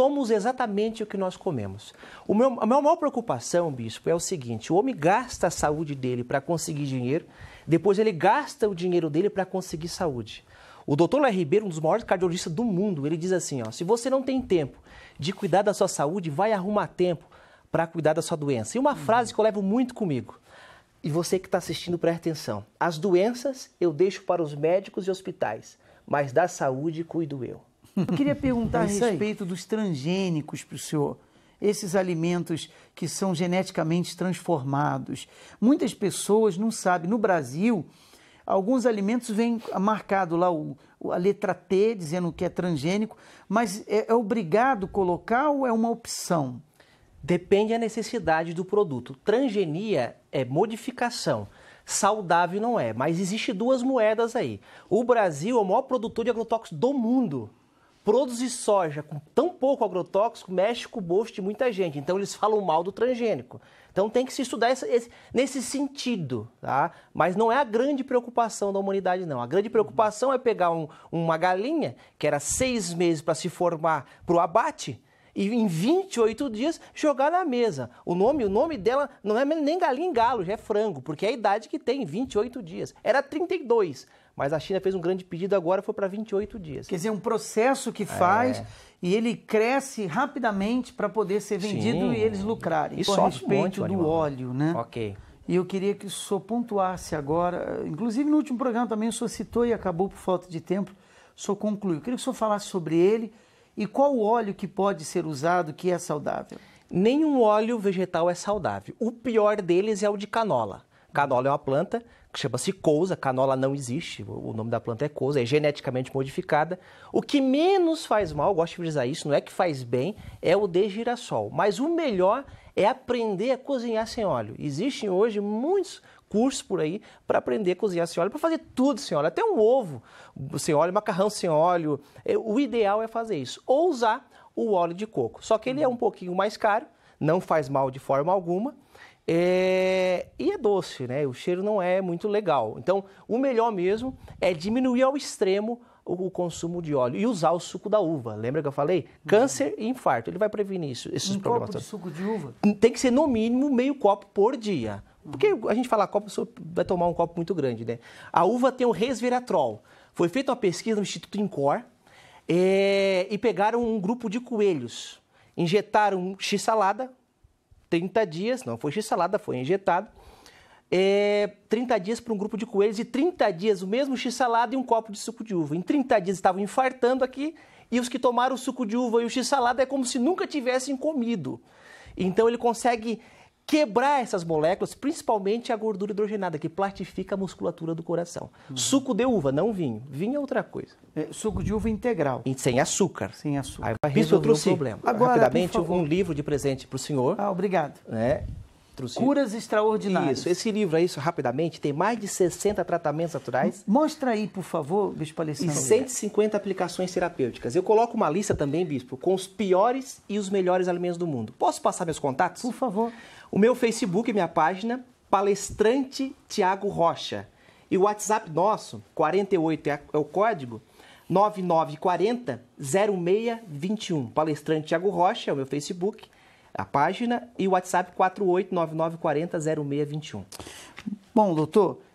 somos exatamente o que nós comemos. O meu, a minha maior preocupação, bispo, é o seguinte: o homem gasta a saúde dele para conseguir dinheiro, depois ele gasta o dinheiro dele para conseguir saúde. O doutor Léo Ribeiro, um dos maiores cardiologistas do mundo, ele diz assim: ó, se você não tem tempo de cuidar da sua saúde, vai arrumar tempo para cuidar da sua doença. E uma uhum. frase que eu levo muito comigo. E você que está assistindo, preste atenção. As doenças eu deixo para os médicos e hospitais, mas da saúde cuido eu. Eu queria perguntar a respeito dos transgênicos para o senhor. Esses alimentos que são geneticamente transformados. Muitas pessoas não sabem. No Brasil, alguns alimentos vêm marcado lá o, a letra T, dizendo que é transgênico, mas é, é obrigado colocar ou é uma opção? Depende da necessidade do produto. Transgenia é modificação. Saudável não é, mas existe duas moedas aí. O Brasil é o maior produtor de agrotóxicos do mundo. Produzir soja com tão pouco agrotóxico mexe com o bolso de muita gente. Então eles falam mal do transgênico. Então tem que se estudar esse, esse, nesse sentido, tá? Mas não é a grande preocupação da humanidade, não. A grande preocupação é pegar um, uma galinha que era seis meses para se formar para o abate e em 28 dias jogar na mesa. O nome, o nome dela não é nem galinha em galo, já é frango, porque é a idade que tem, 28 dias. Era 32. Mas a China fez um grande pedido agora, foi para 28 dias. Quer dizer, um processo que faz é. e ele cresce rapidamente para poder ser vendido Sim. e eles lucrarem. E com respeito um do né? óleo, né? Ok. E eu queria que o senhor pontuasse agora, inclusive no último programa também o senhor citou e acabou por falta de tempo, o senhor concluiu. Eu queria que o senhor falasse sobre ele e qual o óleo que pode ser usado que é saudável. Nenhum óleo vegetal é saudável. O pior deles é o de canola. Canola é uma planta que chama-se cousa, canola não existe, o nome da planta é cousa, é geneticamente modificada. O que menos faz mal, gosto de frisar isso, não é que faz bem, é o de girassol. Mas o melhor é aprender a cozinhar sem óleo. Existem hoje muitos cursos por aí para aprender a cozinhar sem óleo, para fazer tudo sem óleo, até um ovo sem óleo, macarrão sem óleo. É, o ideal é fazer isso, ou usar o óleo de coco. Só que ele é um pouquinho mais caro, não faz mal de forma alguma. É, e é doce, né? O cheiro não é muito legal. Então, o melhor mesmo é diminuir ao extremo o, o consumo de óleo e usar o suco da uva. Lembra que eu falei? Câncer e infarto. Ele vai prevenir isso, esses um problemas. Um copo de suco de uva? Tem que ser, no mínimo, meio copo por dia. Porque uhum. a gente fala copo, você vai tomar um copo muito grande, né? A uva tem o resveratrol. Foi feita uma pesquisa no Instituto Incor é, e pegaram um grupo de coelhos. Injetaram x-salada, 30 dias, não foi x-salada, foi injetado, é, 30 dias para um grupo de coelhos e 30 dias o mesmo x-salada e um copo de suco de uva. Em 30 dias estavam infartando aqui e os que tomaram o suco de uva e o x-salada é como se nunca tivessem comido. Então ele consegue quebrar essas moléculas, principalmente a gordura hidrogenada, que plastifica a musculatura do coração. Uhum. Suco de uva, não vinho. Vinho é outra coisa. É, suco de uva integral. E sem açúcar. Sem açúcar. Aí vai resolver Isso eu trouxe o problema. Agora, Rapidamente, um livro de presente para o senhor. Ah, obrigado. Né? Curas extraordinárias. Isso, esse livro aí, isso, rapidamente, tem mais de 60 tratamentos naturais. Mostra aí, por favor, Bispo Alessandro. E 150 aplicações terapêuticas. Eu coloco uma lista também, Bispo, com os piores e os melhores alimentos do mundo. Posso passar meus contatos? Por favor. O meu Facebook, minha página, palestrante Tiago Rocha. E o WhatsApp nosso, 48 é, é o código, 9940 0621. Palestrante Tiago Rocha é o meu Facebook a página e o WhatsApp 4899400621. Bom, doutor,